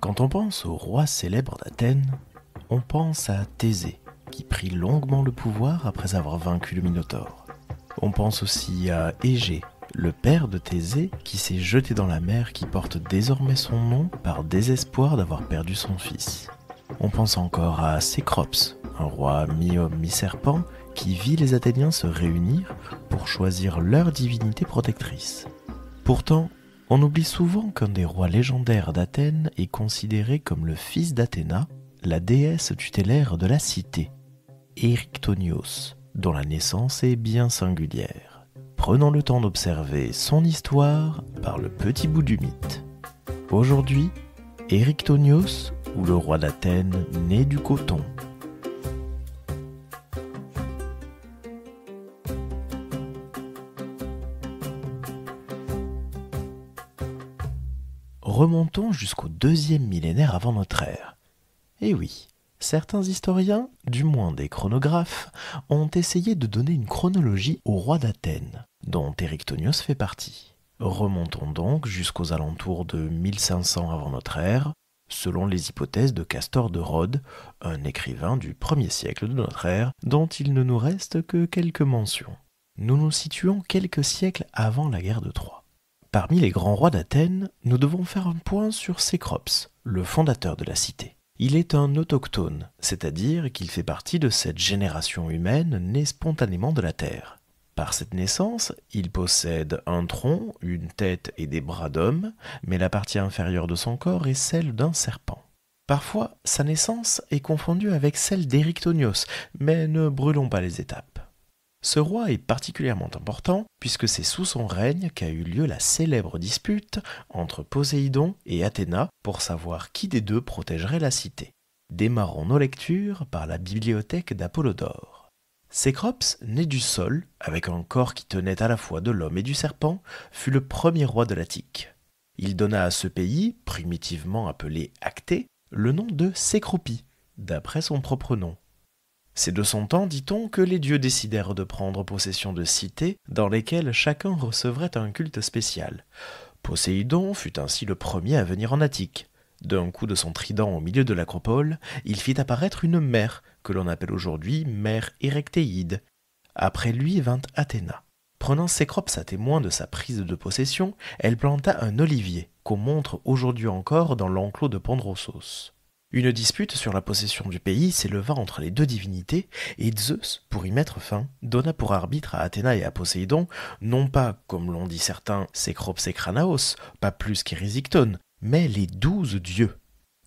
Quand on pense au roi célèbre d'Athènes, on pense à Thésée, qui prit longuement le pouvoir après avoir vaincu le Minotaure. On pense aussi à Égée, le père de Thésée, qui s'est jeté dans la mer qui porte désormais son nom par désespoir d'avoir perdu son fils. On pense encore à Cécrops, un roi mi-homme mi-serpent qui vit les Athéniens se réunir pour choisir leur divinité protectrice. Pourtant, on oublie souvent qu'un des rois légendaires d'Athènes est considéré comme le fils d'Athéna, la déesse tutélaire de la cité, Erichtonios, dont la naissance est bien singulière. Prenons le temps d'observer son histoire par le petit bout du mythe. Aujourd'hui, Erictonios, ou le roi d'Athènes né du coton, jusqu'au deuxième millénaire avant notre ère. Eh oui, certains historiens, du moins des chronographes, ont essayé de donner une chronologie au roi d'Athènes, dont Érictonios fait partie. Remontons donc jusqu'aux alentours de 1500 avant notre ère, selon les hypothèses de Castor de Rhodes, un écrivain du premier siècle de notre ère, dont il ne nous reste que quelques mentions. Nous nous situons quelques siècles avant la guerre de Troie. Parmi les grands rois d'Athènes, nous devons faire un point sur Cécrops, le fondateur de la cité. Il est un autochtone, c'est-à-dire qu'il fait partie de cette génération humaine née spontanément de la terre. Par cette naissance, il possède un tronc, une tête et des bras d'homme, mais la partie inférieure de son corps est celle d'un serpent. Parfois, sa naissance est confondue avec celle d'Eryctonios, mais ne brûlons pas les étapes. Ce roi est particulièrement important puisque c'est sous son règne qu'a eu lieu la célèbre dispute entre Poséidon et Athéna pour savoir qui des deux protégerait la cité. Démarrons nos lectures par la bibliothèque d'Apollodore. Cécrops, né du sol, avec un corps qui tenait à la fois de l'homme et du serpent, fut le premier roi de l'Attique. Il donna à ce pays, primitivement appelé Actée, le nom de Cécropie, d'après son propre nom, c'est de son temps, dit-on, que les dieux décidèrent de prendre possession de cités dans lesquelles chacun recevrait un culte spécial. Poséidon fut ainsi le premier à venir en Attique. D'un coup de son trident au milieu de l'acropole, il fit apparaître une mère, que l'on appelle aujourd'hui mère Erectéide. Après lui vint Athéna. Prenant Cécrops à témoin de sa prise de possession, elle planta un olivier, qu'on montre aujourd'hui encore dans l'enclos de Pondrosos. Une dispute sur la possession du pays s'éleva entre les deux divinités, et Zeus, pour y mettre fin, donna pour arbitre à Athéna et à Poséidon, non pas, comme l'ont dit certains, Cécrops et Cranaos, pas plus qu'Érisictone, mais les douze dieux.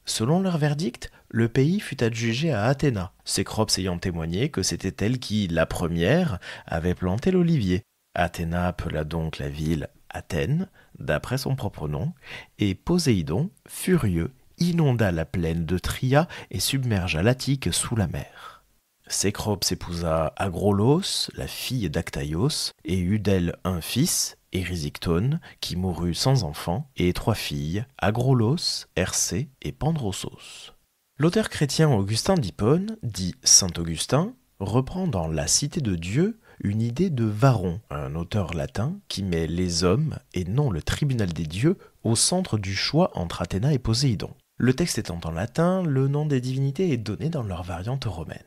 Selon leur verdict, le pays fut adjugé à Athéna, Cécrops ayant témoigné que c'était elle qui, la première, avait planté l'olivier. Athéna appela donc la ville Athènes, d'après son propre nom, et Poséidon, furieux, inonda la plaine de Tria et submergea l'Attique sous la mer. Cécrope épousa Agrolos, la fille d'Actaios, et eut d'elle un fils, Érysictone, qui mourut sans enfant, et trois filles, Agrolos, Hercé et Pandrosos. L'auteur chrétien Augustin d'Hippone, dit Saint Augustin, reprend dans La Cité de Dieu une idée de Varon, un auteur latin qui met les hommes et non le tribunal des dieux au centre du choix entre Athéna et Poséidon. Le texte étant en latin, le nom des divinités est donné dans leur variante romaine.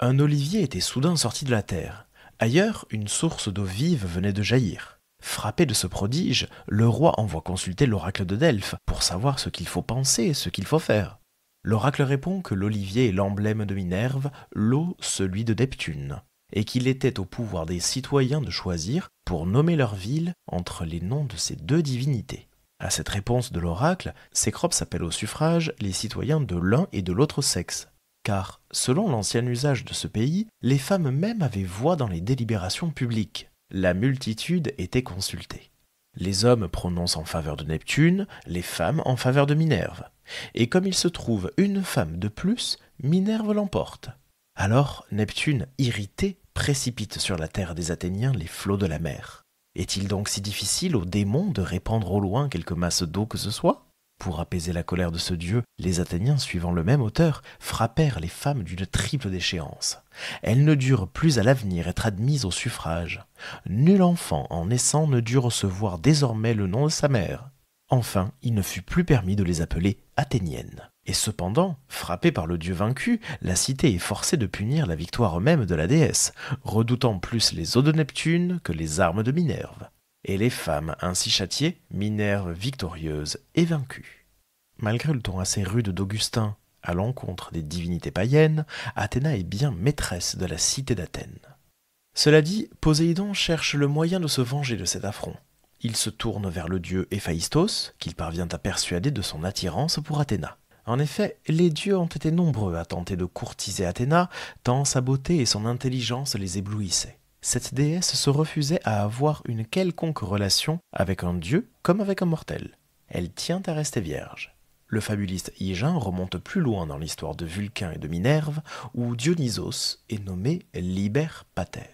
Un olivier était soudain sorti de la terre. Ailleurs, une source d'eau vive venait de jaillir. Frappé de ce prodige, le roi envoie consulter l'oracle de Delphes pour savoir ce qu'il faut penser et ce qu'il faut faire. L'oracle répond que l'olivier est l'emblème de Minerve, l'eau celui de Neptune, et qu'il était au pouvoir des citoyens de choisir, pour nommer leur ville, entre les noms de ces deux divinités. À cette réponse de l'oracle, Sécrope s'appelle au suffrage les citoyens de l'un et de l'autre sexe. Car, selon l'ancien usage de ce pays, les femmes même avaient voix dans les délibérations publiques. La multitude était consultée. Les hommes prononcent en faveur de Neptune, les femmes en faveur de Minerve. Et comme il se trouve une femme de plus, Minerve l'emporte. Alors Neptune, irrité, précipite sur la terre des Athéniens les flots de la mer. Est-il donc si difficile aux démons de répandre au loin quelque masse d'eau que ce soit Pour apaiser la colère de ce dieu, les Athéniens, suivant le même auteur, frappèrent les femmes d'une triple déchéance. Elles ne durent plus à l'avenir être admises au suffrage. Nul enfant en naissant ne dut recevoir désormais le nom de sa mère. Enfin, il ne fut plus permis de les appeler athéniennes. Et cependant, frappée par le dieu vaincu, la cité est forcée de punir la victoire même de la déesse, redoutant plus les eaux de Neptune que les armes de Minerve. Et les femmes ainsi châtiées, Minerve victorieuse et vaincue. Malgré le ton assez rude d'Augustin à l'encontre des divinités païennes, Athéna est bien maîtresse de la cité d'Athènes. Cela dit, Poséidon cherche le moyen de se venger de cet affront. Il se tourne vers le dieu Héphaïstos, qu'il parvient à persuader de son attirance pour Athéna. En effet, les dieux ont été nombreux à tenter de courtiser Athéna, tant sa beauté et son intelligence les éblouissaient. Cette déesse se refusait à avoir une quelconque relation avec un dieu comme avec un mortel. Elle tient à rester vierge. Le fabuliste Hygin remonte plus loin dans l'histoire de Vulcain et de Minerve, où Dionysos est nommé Liber Pater.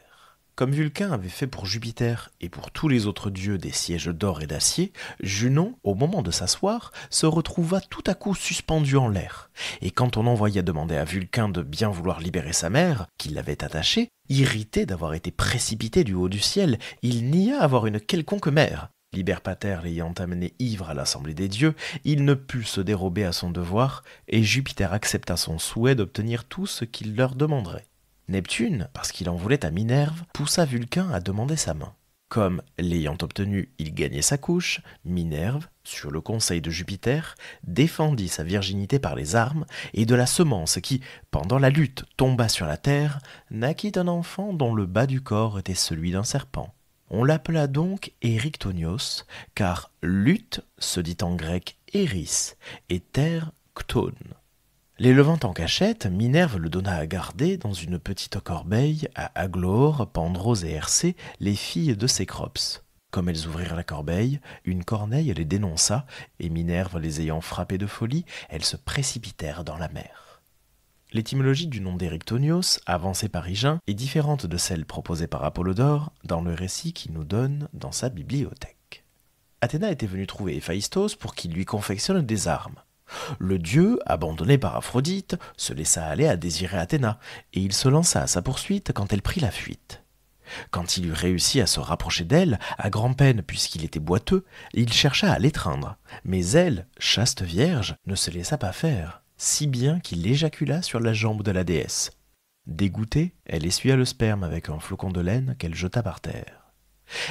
Comme Vulcain avait fait pour Jupiter et pour tous les autres dieux des sièges d'or et d'acier, Junon, au moment de s'asseoir, se retrouva tout à coup suspendu en l'air. Et quand on envoya demander à Vulcain de bien vouloir libérer sa mère, qui l'avait attachée, irrité d'avoir été précipité du haut du ciel, il nia avoir une quelconque mère. Liberpater l'ayant amené ivre à l'assemblée des dieux, il ne put se dérober à son devoir, et Jupiter accepta son souhait d'obtenir tout ce qu'il leur demanderait. Neptune, parce qu'il en voulait à Minerve, poussa Vulcain à demander sa main. Comme, l'ayant obtenu, il gagnait sa couche, Minerve, sur le conseil de Jupiter, défendit sa virginité par les armes et de la semence qui, pendant la lutte, tomba sur la terre, naquit un enfant dont le bas du corps était celui d'un serpent. On l'appela donc Erictonios, car lutte se dit en grec Eris et terre cton ». Les levant en cachette, Minerve le donna à garder dans une petite corbeille à Aglore, Pandros et Hercé, les filles de Cécrops. Comme elles ouvrirent la corbeille, une corneille les dénonça, et Minerve les ayant frappées de folie, elles se précipitèrent dans la mer. L'étymologie du nom d'Erictonios, avancée par Hygin, est différente de celle proposée par Apollodore dans le récit qu'il nous donne dans sa bibliothèque. Athéna était venue trouver Héphaïstos pour qu'il lui confectionne des armes le dieu, abandonné par Aphrodite, se laissa aller à désirer Athéna, et il se lança à sa poursuite quand elle prit la fuite. Quand il eut réussi à se rapprocher d'elle, à grand-peine puisqu'il était boiteux, il chercha à l'étreindre, mais elle, chaste vierge, ne se laissa pas faire, si bien qu'il éjacula sur la jambe de la déesse. Dégoûtée, elle essuya le sperme avec un flocon de laine qu'elle jeta par terre.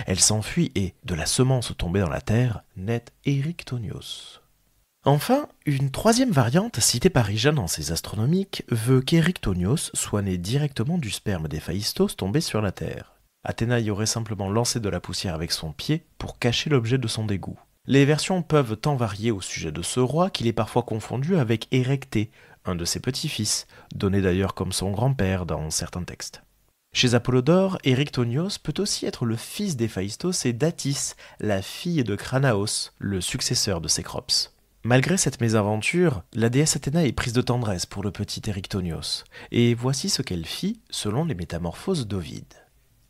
Elle s'enfuit et, de la semence tombée dans la terre, naît Eric Enfin, une troisième variante, citée par Ija dans ses astronomiques, veut qu'Erictonios soit né directement du sperme d'Héphaïstos tombé sur la Terre. Athéna y aurait simplement lancé de la poussière avec son pied pour cacher l'objet de son dégoût. Les versions peuvent tant varier au sujet de ce roi qu'il est parfois confondu avec Erecté, un de ses petits-fils, donné d'ailleurs comme son grand-père dans certains textes. Chez Apollodore, Erictonios peut aussi être le fils d'Héphaïstos et d'Atis, la fille de Cranaos, le successeur de Cécrops. Malgré cette mésaventure, la déesse Athéna est prise de tendresse pour le petit Erictonios, et voici ce qu'elle fit selon les métamorphoses d'Ovide.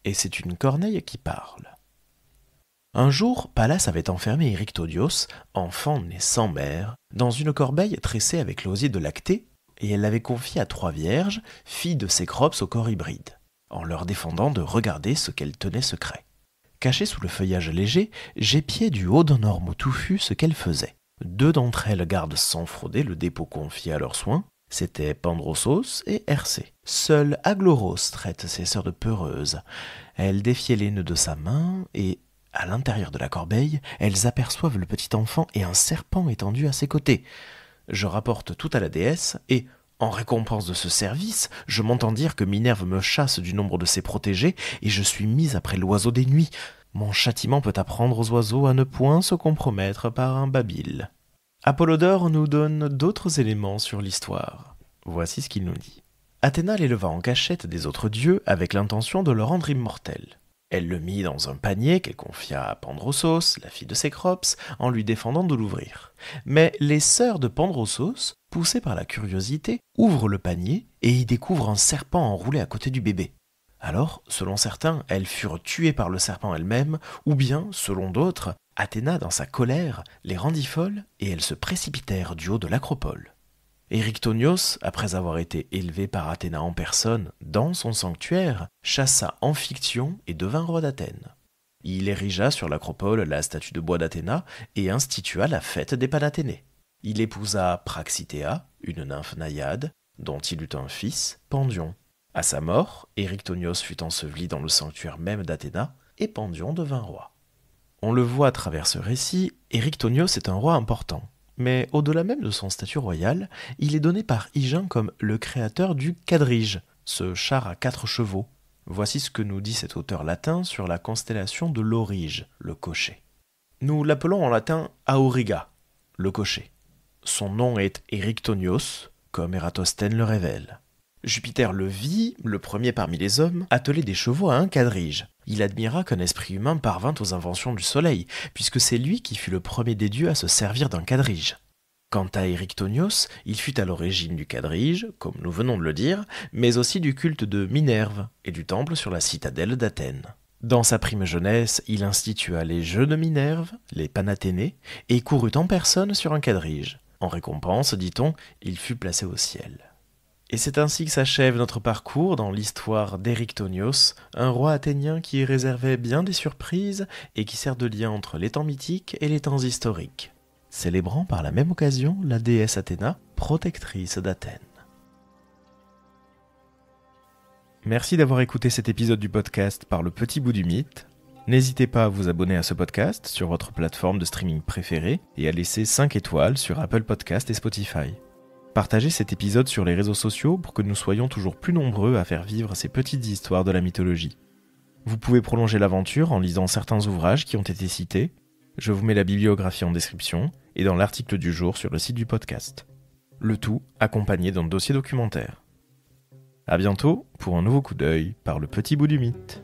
Et c'est une corneille qui parle. Un jour, Pallas avait enfermé Erictonios, enfant né sans mère, dans une corbeille tressée avec l'osier de lactée, et elle l'avait confié à trois vierges, filles de Cécrops au corps hybride, en leur défendant de regarder ce qu'elle tenait secret. Cachée sous le feuillage léger, j'épiais du haut d'un ormeau touffu ce qu'elle faisait. Deux d'entre elles gardent sans frauder le dépôt confié à leurs soins, c'était Pandrosos et Hercé. Seule Agloros traite ses sœurs de peureuses. Elle les nœuds de sa main et, à l'intérieur de la corbeille, elles aperçoivent le petit enfant et un serpent étendu à ses côtés. Je rapporte tout à la déesse et, en récompense de ce service, je m'entends dire que Minerve me chasse du nombre de ses protégés et je suis mise après l'oiseau des nuits. Mon châtiment peut apprendre aux oiseaux à ne point se compromettre par un babil. Apollodore nous donne d'autres éléments sur l'histoire. Voici ce qu'il nous dit. Athéna l'éleva en cachette des autres dieux avec l'intention de le rendre immortel. Elle le mit dans un panier qu'elle confia à Pandrosos, la fille de Cécrops, en lui défendant de l'ouvrir. Mais les sœurs de Pandrosos, poussées par la curiosité, ouvrent le panier et y découvrent un serpent enroulé à côté du bébé. Alors, selon certains, elles furent tuées par le serpent elle-même, ou bien, selon d'autres, Athéna, dans sa colère, les rendit folles et elles se précipitèrent du haut de l'acropole. Érictonios, après avoir été élevé par Athéna en personne dans son sanctuaire, chassa Amphictyon et devint roi d'Athènes. Il érigea sur l'acropole la statue de bois d'Athéna et institua la fête des Panathénées. Il épousa Praxitéa, une nymphe naïade, dont il eut un fils, Pandion. À sa mort, Érictonios fut enseveli dans le sanctuaire même d'Athéna et Pandion devint roi. On le voit à travers ce récit, Érictonios est un roi important, mais au-delà même de son statut royal, il est donné par Hygin comme le créateur du quadrige, ce char à quatre chevaux. Voici ce que nous dit cet auteur latin sur la constellation de l'Aurige, le cocher. Nous l'appelons en latin Auriga, le cocher. Son nom est Erictonios, comme Eratosthène le révèle. Jupiter le vit, le premier parmi les hommes, atteler des chevaux à un quadrige. Il admira qu'un esprit humain parvint aux inventions du Soleil, puisque c'est lui qui fut le premier des dieux à se servir d'un quadrige. Quant à Erictonios, il fut à l'origine du quadrige, comme nous venons de le dire, mais aussi du culte de Minerve et du temple sur la citadelle d'Athènes. Dans sa prime jeunesse, il institua les Jeux de Minerve, les Panathénées, et courut en personne sur un quadrige. En récompense, dit-on, il fut placé au ciel. Et c'est ainsi que s'achève notre parcours dans l'histoire d'Erictonios, un roi athénien qui réservait bien des surprises et qui sert de lien entre les temps mythiques et les temps historiques, célébrant par la même occasion la déesse Athéna, protectrice d'Athènes. Merci d'avoir écouté cet épisode du podcast par le petit bout du mythe. N'hésitez pas à vous abonner à ce podcast sur votre plateforme de streaming préférée et à laisser 5 étoiles sur Apple Podcast et Spotify. Partagez cet épisode sur les réseaux sociaux pour que nous soyons toujours plus nombreux à faire vivre ces petites histoires de la mythologie. Vous pouvez prolonger l'aventure en lisant certains ouvrages qui ont été cités. Je vous mets la bibliographie en description et dans l'article du jour sur le site du podcast. Le tout accompagné d'un dossier documentaire. A bientôt pour un nouveau coup d'œil par le petit bout du mythe.